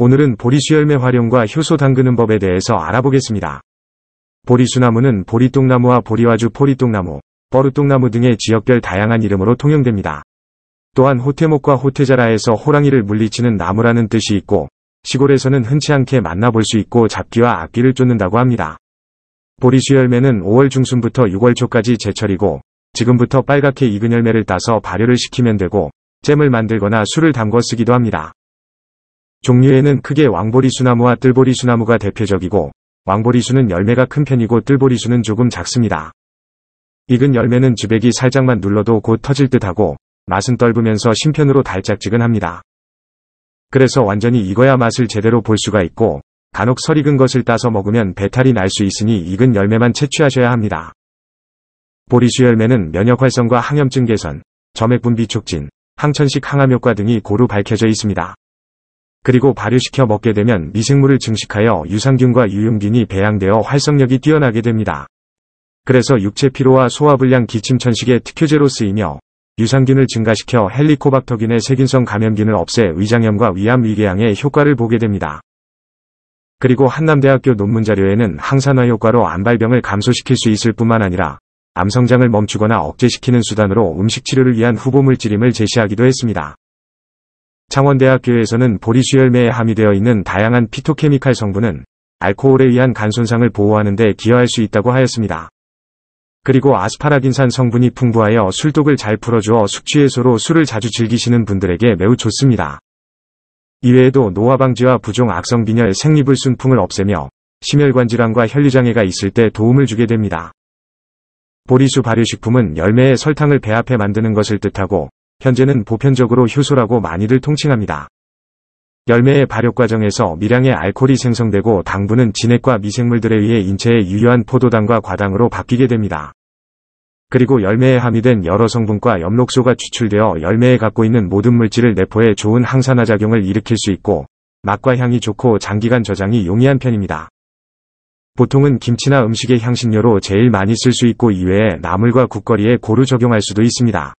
오늘은 보리수 열매 활용과 효소 담그는 법에 대해서 알아보겠습니다. 보리수나무는 보리똥나무와 보리와주 포리똥나무, 버루똥나무 등의 지역별 다양한 이름으로 통용됩니다. 또한 호태목과 호태자라에서 호랑이를 물리치는 나무라는 뜻이 있고 시골에서는 흔치 않게 만나볼 수 있고 잡귀와 악귀를 쫓는다고 합니다. 보리수 열매는 5월 중순부터 6월 초까지 제철이고 지금부터 빨갛게 익은 열매를 따서 발효를 시키면 되고 잼을 만들거나 술을 담궈 쓰기도 합니다. 종류에는 크게 왕보리수나무와 뜰보리수나무가 대표적이고 왕보리수는 열매가 큰 편이고 뜰보리수는 조금 작습니다. 익은 열매는 주백이 살짝만 눌러도 곧 터질 듯하고 맛은 떫으면서 심편으로 달짝지근합니다. 그래서 완전히 익어야 맛을 제대로 볼 수가 있고 간혹 설익은 것을 따서 먹으면 배탈이 날 수 있으니 익은 열매만 채취하셔야 합니다. 보리수 열매는 면역 활성과 항염증 개선, 점액 분비 촉진, 항천식 항암 효과 등이 고루 밝혀져 있습니다. 그리고 발효시켜 먹게 되면 미생물을 증식하여 유산균과 유용균이 배양되어 활성력이 뛰어나게 됩니다. 그래서 육체 피로와 소화불량 기침천식의 특효제로 쓰이며 유산균을 증가시켜 헬리코박터균의 세균성 감염균을 없애 위장염과 위암 위궤양의 효과를 보게 됩니다. 그리고 한남대학교 논문 자료에는 항산화 효과로 암발병을 감소시킬 수 있을 뿐만 아니라 암성장을 멈추거나 억제시키는 수단으로 음식 치료를 위한 후보물질임을 제시하기도 했습니다. 창원대학교에서는 보리수열매에 함유되어 있는 다양한 피토케미칼 성분은 알코올에 의한 간 손상을 보호하는 데 기여할 수 있다고 하였습니다. 그리고 아스파라긴산 성분이 풍부하여 술독을 잘 풀어주어 숙취해소로 술을 자주 즐기시는 분들에게 매우 좋습니다. 이외에도 노화 방지와 부종 악성 빈혈 생리불 순풍을 없애며 심혈관 질환과 혈류장애가 있을 때 도움을 주게 됩니다. 보리수 발효식품은 열매에 설탕을 배합해 만드는 것을 뜻하고 현재는 보편적으로 효소라고 많이들 통칭합니다. 열매의 발효 과정에서 미량의 알코올이 생성되고 당분은 진액과 미생물들에 의해 인체에 유효한 포도당과 과당으로 바뀌게 됩니다. 그리고 열매에 함유된 여러 성분과 엽록소가 추출되어 열매에 갖고 있는 모든 물질을 내포해 좋은 항산화 작용을 일으킬 수 있고 맛과 향이 좋고 장기간 저장이 용이한 편입니다. 보통은 김치나 음식의 향신료로 제일 많이 쓸 수 있고 이외에 나물과 국거리에 고루 적용할 수도 있습니다.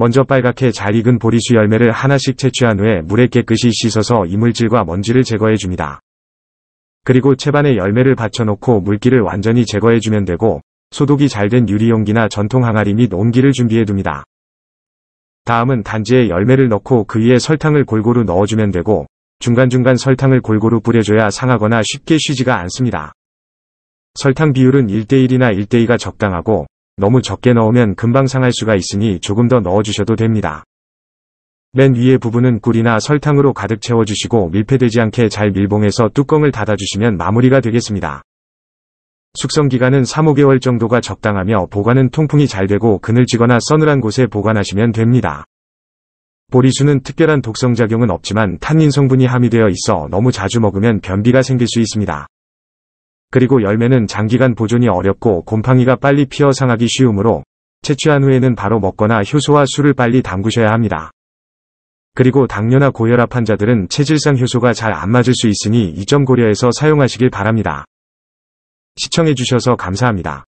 먼저 빨갛게 잘 익은 보리수 열매를 하나씩 채취한 후에 물에 깨끗이 씻어서 이물질과 먼지를 제거해줍니다. 그리고 채반에 열매를 받쳐놓고 물기를 완전히 제거해주면 되고 소독이 잘 된 유리용기나 전통 항아리 및 온기를 준비해둡니다. 다음은 단지에 열매를 넣고 그 위에 설탕을 골고루 넣어주면 되고 중간중간 설탕을 골고루 뿌려줘야 상하거나 쉽게 쉬지가 않습니다. 설탕 비율은 1대1이나 1대2가 적당하고 너무 적게 넣으면 금방 상할 수가 있으니 조금 더 넣어주셔도 됩니다. 맨 위에 부분은 꿀이나 설탕으로 가득 채워주시고 밀폐되지 않게 잘 밀봉해서 뚜껑을 닫아주시면 마무리가 되겠습니다. 숙성기간은 3, 5개월 정도가 적당하며 보관은 통풍이 잘 되고 그늘지거나 서늘한 곳에 보관하시면 됩니다. 보리수는 특별한 독성작용은 없지만 탄닌 성분이 함유되어 있어 너무 자주 먹으면 변비가 생길 수 있습니다. 그리고 열매는 장기간 보존이 어렵고 곰팡이가 빨리 피어 상하기 쉬우므로 채취한 후에는 바로 먹거나 효소와 술을 빨리 담그셔야 합니다. 그리고 당뇨나 고혈압 환자들은 체질상 효소가 잘 안 맞을 수 있으니 이점 고려해서 사용하시길 바랍니다. 시청해주셔서 감사합니다.